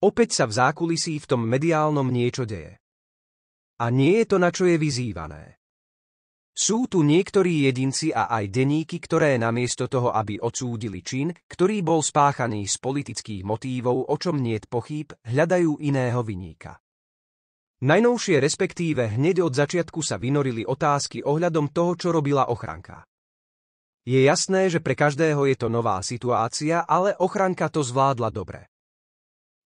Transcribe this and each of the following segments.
Opäť sa v zákulisí v tom mediálnom niečo deje. A nie je to, na čo je vyzývané. Sú tu niektorí jedinci a aj denníky, ktoré namiesto toho, aby odsúdili čin, ktorý bol spáchaný z politických motívov, o čom niet pochýb, hľadajú iného vyníka. Najnovšie respektíve hneď od začiatku sa vynorili otázky ohľadom toho, čo robila ochranka. Je jasné, že pre každého je to nová situácia, ale ochranka to zvládla dobre.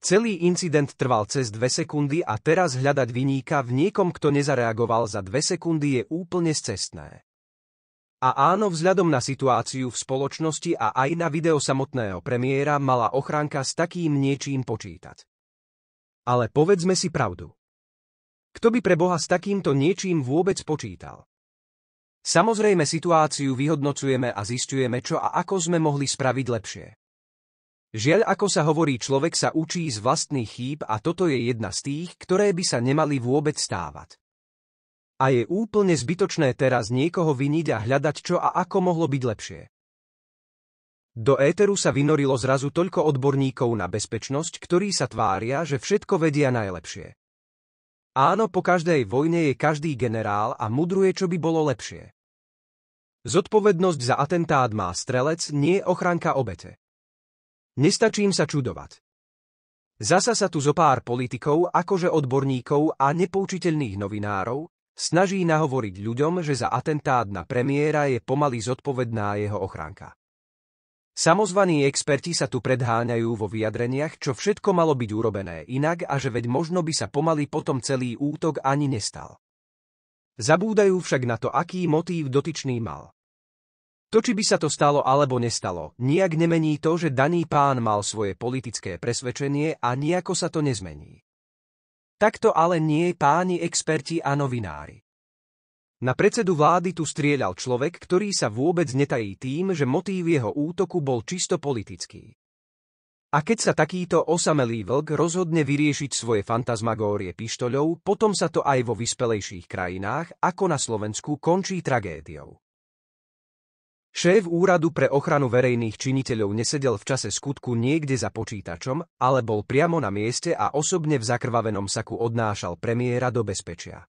Celý incident trval cez dve sekundy a teraz hľadať vyníka v niekom, kto nezareagoval za dve sekundy je úplne scestné. A áno, vzhľadom na situáciu v spoločnosti a aj na video samotného premiéra mala ochránka s takým niečím počítať. Ale povedzme si pravdu. Kto by pre Boha s takýmto niečím vôbec počítal? Samozrejme situáciu vyhodnocujeme a zistujeme, čo a ako sme mohli spraviť lepšie. Žiaľ, ako sa hovorí, človek sa učí z vlastných chýb a toto je jedna z tých, ktoré by sa nemali vôbec stávať. A je úplne zbytočné teraz niekoho viniť a hľadať čo a ako mohlo byť lepšie. Do éteru sa vynorilo zrazu toľko odborníkov na bezpečnosť, ktorí sa tvária, že všetko vedia najlepšie. Áno, po každej vojne je každý generál a mudruje, čo by bolo lepšie. Zodpovednosť za atentát má strelec, nie ochranka obete. Nestačím sa čudovať. Zasa sa tu zo pár politikov, akože odborníkov a nepoučiteľných novinárov, snaží nahovoriť ľuďom, že za atentát na premiéra je pomaly zodpovedná jeho ochránka. Samozvaní experti sa tu predháňajú vo vyjadreniach, čo všetko malo byť urobené inak a že veď možno by sa pomaly potom celý útok ani nestal. Zabúdajú však na to, aký motív dotyčný mal. To, či by sa to stalo alebo nestalo, nijak nemení to, že daný pán mal svoje politické presvedčenie a nejako sa to nezmení. Takto ale nie páni experti a novinári. Na predsedu vlády tu strieľal človek, ktorý sa vôbec netají tým, že motív jeho útoku bol čisto politický. A keď sa takýto osamelý vlk rozhodne vyriešiť svoje fantasmagórie pištoľou, potom sa to aj vo vyspelejších krajinách, ako na Slovensku, končí tragédiou. Šéf úradu pre ochranu verejných činiteľov nesedel v čase skutku niekde za počítačom, ale bol priamo na mieste a osobne v zakrvavenom saku odnášal premiéra do bezpečia.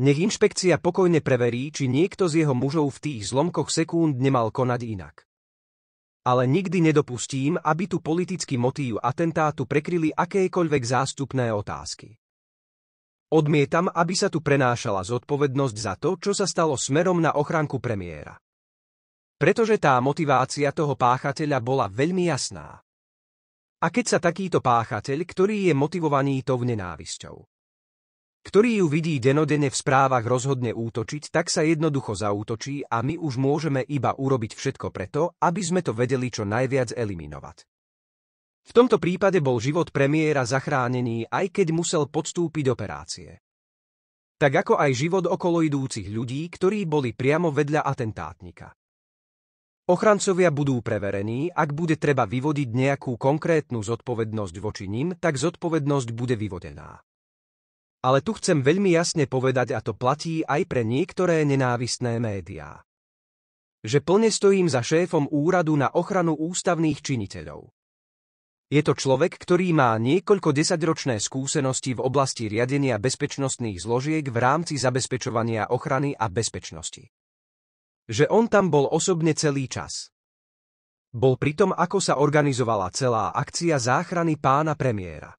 Nech inšpekcia pokojne preverí, či niekto z jeho mužov v tých zlomkoch sekúnd nemal konať inak. Ale nikdy nedopustím, aby tu politický motív atentátu prekryli akékoľvek zástupné otázky. Odmietam, aby sa tu prenášala zodpovednosť za to, čo sa stalo smerom na ochranku premiéra. Pretože tá motivácia toho páchateľa bola veľmi jasná. A keď sa takýto páchateľ, ktorý je motivovaný tou nenávisťou, ktorý ju vidí denodene v správach rozhodne útočiť, tak sa jednoducho zaútočí a my už môžeme iba urobiť všetko preto, aby sme to vedeli čo najviac eliminovať. V tomto prípade bol život premiéra zachránený, aj keď musel podstúpiť operácie. Tak ako aj život okolo idúcich ľudí, ktorí boli priamo vedľa atentátnika. Ochrancovia budú preverení, ak bude treba vyvodiť nejakú konkrétnu zodpovednosť voči nim, tak zodpovednosť bude vyvodená. Ale tu chcem veľmi jasne povedať a to platí aj pre niektoré nenávistné médiá. Že plne stojím za šéfom úradu na ochranu ústavných činiteľov. Je to človek, ktorý má niekoľko desaťročné skúsenosti v oblasti riadenia bezpečnostných zložiek v rámci zabezpečovania ochrany a bezpečnosti že on tam bol osobne celý čas. Bol pri tom ako sa organizovala celá akcia záchrany pána premiéra.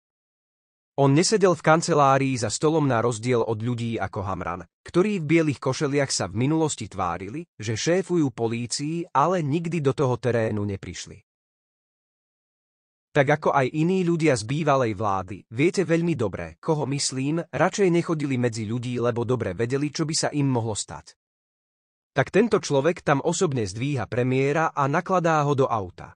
On nesedel v kancelárii za stolom na rozdiel od ľudí ako Hamran, ktorí v bielých košeliach sa v minulosti tvárili, že šéfujú polícii, ale nikdy do toho terénu neprišli. Tak ako aj iní ľudia z bývalej vlády, viete veľmi dobre, koho myslím, radšej nechodili medzi ľudí, lebo dobre vedeli, čo by sa im mohlo stať tak tento človek tam osobne zdvíha premiéra a nakladá ho do auta.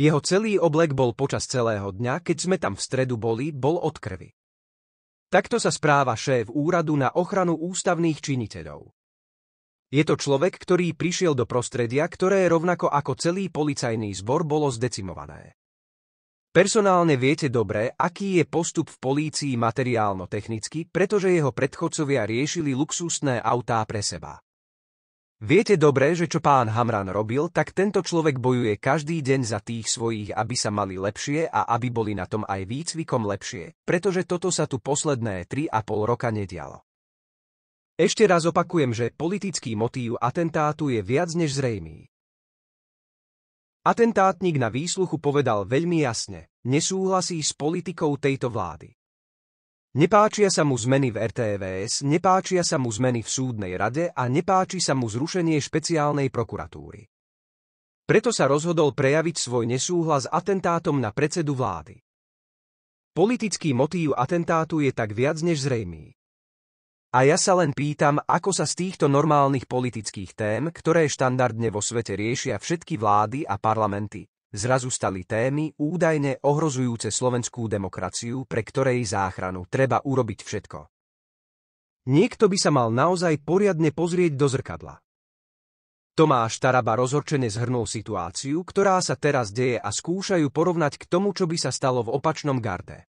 Jeho celý oblek bol počas celého dňa, keď sme tam v stredu boli, bol od krvi. Takto sa správa šéf úradu na ochranu ústavných činiteľov. Je to človek, ktorý prišiel do prostredia, ktoré rovnako ako celý policajný zbor bolo zdecimované. Personálne viete dobre, aký je postup v polícii materiálno-technicky, pretože jeho predchodcovia riešili luxusné autá pre seba. Viete dobre, že čo pán Hamran robil, tak tento človek bojuje každý deň za tých svojich, aby sa mali lepšie a aby boli na tom aj výcvikom lepšie, pretože toto sa tu posledné 3,5 roka nedialo. Ešte raz opakujem, že politický motív atentátu je viac než zrejmý. Atentátnik na výsluchu povedal veľmi jasne, nesúhlasí s politikou tejto vlády. Nepáčia sa mu zmeny v RTVS, nepáčia sa mu zmeny v súdnej rade a nepáči sa mu zrušenie špeciálnej prokuratúry. Preto sa rozhodol prejaviť svoj nesúhlas atentátom na predsedu vlády. Politický motív atentátu je tak viac než zrejmý. A ja sa len pýtam, ako sa z týchto normálnych politických tém, ktoré štandardne vo svete riešia všetky vlády a parlamenty, zrazu stali témy údajne ohrozujúce slovenskú demokraciu, pre ktorej záchranu treba urobiť všetko. Niekto by sa mal naozaj poriadne pozrieť do zrkadla. Tomáš Taraba rozhorčene zhrnul situáciu, ktorá sa teraz deje a skúšajú porovnať k tomu, čo by sa stalo v opačnom garde.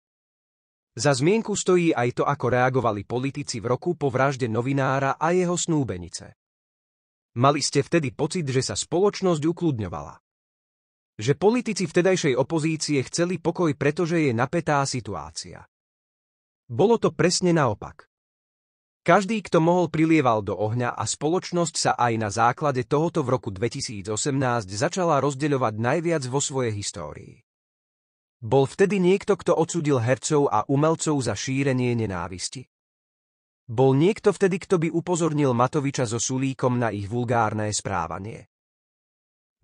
Za zmienku stojí aj to, ako reagovali politici v roku po vražde novinára a jeho snúbenice. Mali ste vtedy pocit, že sa spoločnosť ukludňovala že politici vtedajšej opozície chceli pokoj, pretože je napätá situácia. Bolo to presne naopak. Každý, kto mohol, prilieval do ohňa a spoločnosť sa aj na základe tohoto v roku 2018 začala rozdeľovať najviac vo svojej histórii. Bol vtedy niekto, kto odsudil hercov a umelcov za šírenie nenávisti? Bol niekto vtedy, kto by upozornil Matoviča so Sulíkom na ich vulgárne správanie?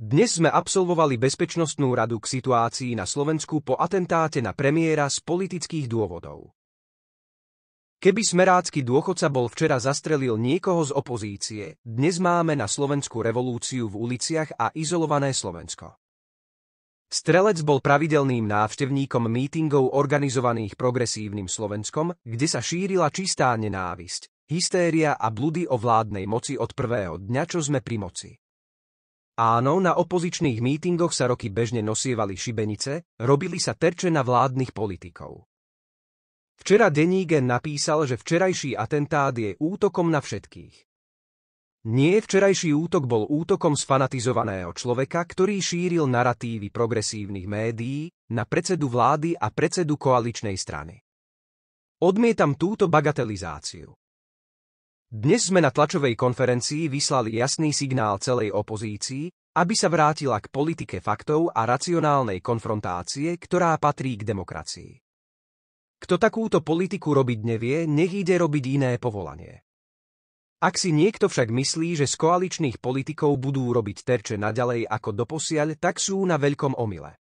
Dnes sme absolvovali Bezpečnostnú radu k situácii na Slovensku po atentáte na premiéra z politických dôvodov. Keby smerácky dôchodca bol včera zastrelil niekoho z opozície, dnes máme na Slovensku revolúciu v uliciach a izolované Slovensko. Strelec bol pravidelným návštevníkom mítingov organizovaných progresívnym Slovenskom, kde sa šírila čistá nenávisť, hystéria a bludy o vládnej moci od prvého dňa, čo sme pri moci. Áno, na opozičných mítingoch sa roky bežne nosievali šibenice, robili sa terče na vládnych politikov. Včera Denígen napísal, že včerajší atentát je útokom na všetkých. Nie včerajší útok bol útokom sfanatizovaného človeka, ktorý šíril naratívy progresívnych médií na predsedu vlády a predsedu koaličnej strany. Odmietam túto bagatelizáciu. Dnes sme na tlačovej konferencii vyslali jasný signál celej opozícii, aby sa vrátila k politike faktov a racionálnej konfrontácie, ktorá patrí k demokracii. Kto takúto politiku robiť nevie, nech ide robiť iné povolanie. Ak si niekto však myslí, že z koaličných politikov budú robiť terče naďalej ako doposiaľ, tak sú na veľkom omyle.